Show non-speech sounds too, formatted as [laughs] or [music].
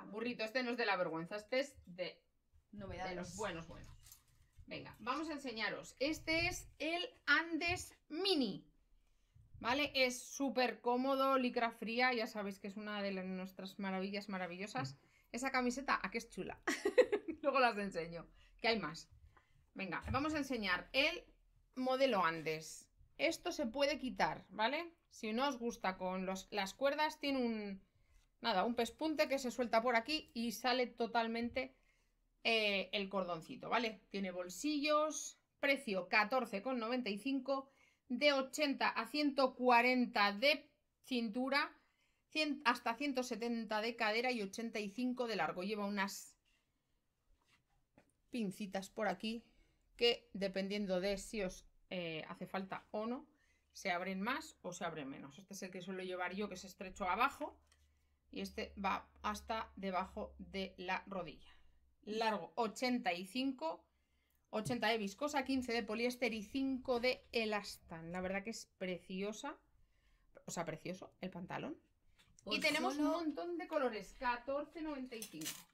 burrito, este no es de la vergüenza, este es de, Novedades. de los buenos, buenos. Venga, vamos a enseñaros. Este es el Andes Mini. ¿Vale? Es súper cómodo, licra fría, ya sabéis que es una de nuestras maravillas maravillosas. Esa camiseta, ¿a qué es chula? [laughs] Luego las enseño, que hay más. Venga, vamos a enseñar el modelo Andes. Esto se puede quitar, ¿vale? Si no os gusta con los, las cuerdas, tiene un, Nada, un pespunte que se suelta por aquí y sale totalmente eh, el cordoncito, ¿vale? Tiene bolsillos, precio 14,95, de 80 a 140 de cintura, hasta 170 de cadera y 85 de largo. Lleva unas pincitas por aquí que dependiendo de si os eh, hace falta o no, se abren más o se abren menos. Este es el que suelo llevar yo, que es estrecho abajo y este va hasta debajo de la rodilla. Largo 85, 80 de viscosa, 15 de poliéster y 5 de elastan. La verdad que es preciosa, o sea, precioso el pantalón. y tenemos un montón de colores, 14.95.